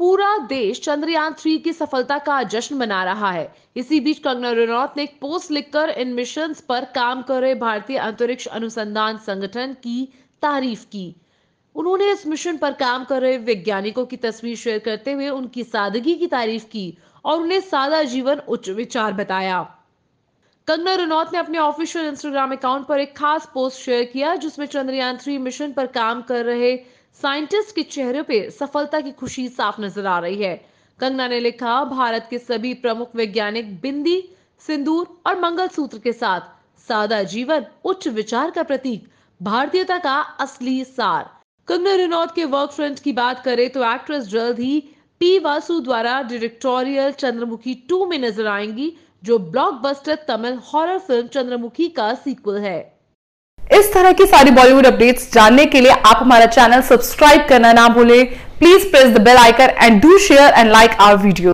पूरा देश चंद्रयान थ्री की सफलता का जश्न मना रहा है इसी बीच कंगना रनौत ने एक पोस्ट लिखकर इन मिशन पर काम कर रहे भारतीय अंतरिक्ष अनुसंधान संगठन की तारीफ की उन्होंने इस मिशन पर काम कर रहे वैज्ञानिकों की तस्वीर शेयर करते हुए उनकी सादगी की तारीफ की और उन्हें सादा जीवन उच्च विचार बताया कंगना रनौत ने अपने ऑफिशियल इंस्टाग्राम अकाउंट पर एक खास पोस्ट शेयर किया जिसमें चंद्रयान थ्री मिशन पर काम कर रहे साइंटिस्ट के चेहरे पे सफलता की खुशी साफ नजर आ रही है कंगना ने लिखा भारत के सभी प्रमुख वैज्ञानिक बिंदी सिंदूर और मंगलसूत्र के साथ सादा जीवन उच्च विचार का प्रतीक भारतीयता का असली सार कंगना रिनौत के वर्क फ्रंट की बात करें तो एक्ट्रेस जल्द ही पी वासु द्वारा डायरेक्टोरियल चंद्रमुखी टू में नजर आएंगी जो blockbuster Tamil horror film Chandramukhi का सीक्वल है इस तरह की सारी बॉलीवुड अपडेट्स जानने के लिए आप हमारा चैनल सब्सक्राइब करना ना भूलें please press the bell icon and do share and like our video